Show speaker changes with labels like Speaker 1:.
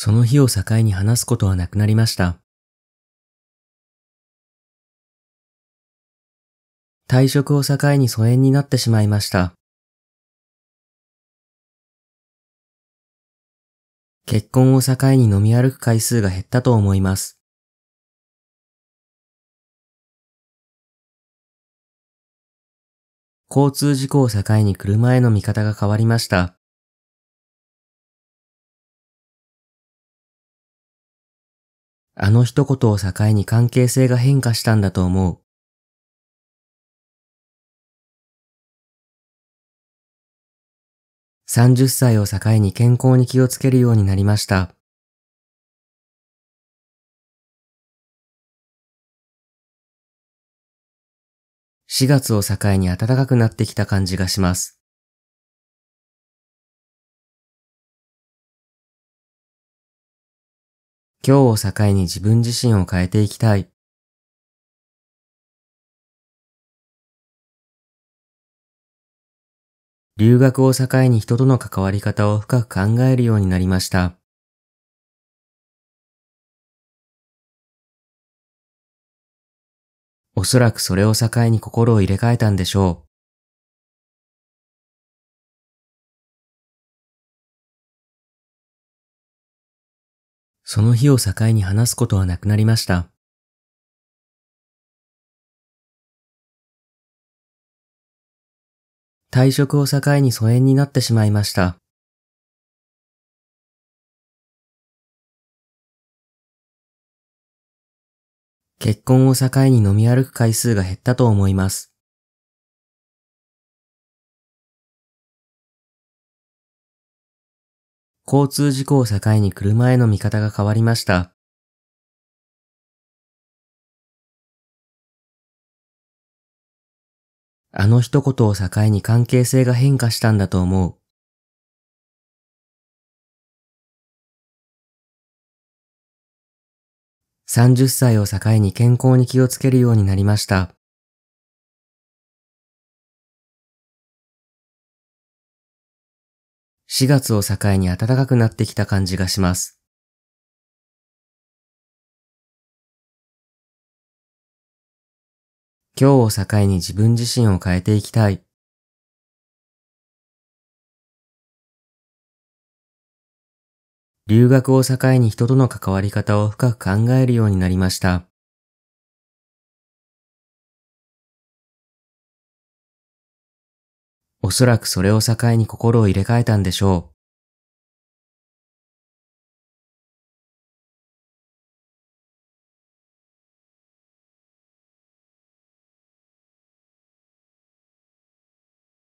Speaker 1: その日を境に話すことはなくなりました。退職を境に疎遠になってしまいました。結婚を境に飲み歩く回数が減ったと思います。交通事故を境に車への見方が変わりました。あの一言を境に関係性が変化したんだと思う。30歳を境に健康に気をつけるようになりました。4月を境に暖かくなってきた感じがします。今日を境に自分自身を変えていきたい。留学を境に人との関わり方を深く考えるようになりました。おそらくそれを境に心を入れ替えたんでしょう。その日を境に話すことはなくなりました。退職を境に疎遠になってしまいました。結婚を境に飲み歩く回数が減ったと思います。交通事故を境に車への見方が変わりました。あの一言を境に関係性が変化したんだと思う。30歳を境に健康に気をつけるようになりました。4月を境に暖かくなってきた感じがします。今日を境に自分自身を変えていきたい。留学を境に人との関わり方を深く考えるようになりました。おそらくそれを境に心を入れ替えたんでしょう。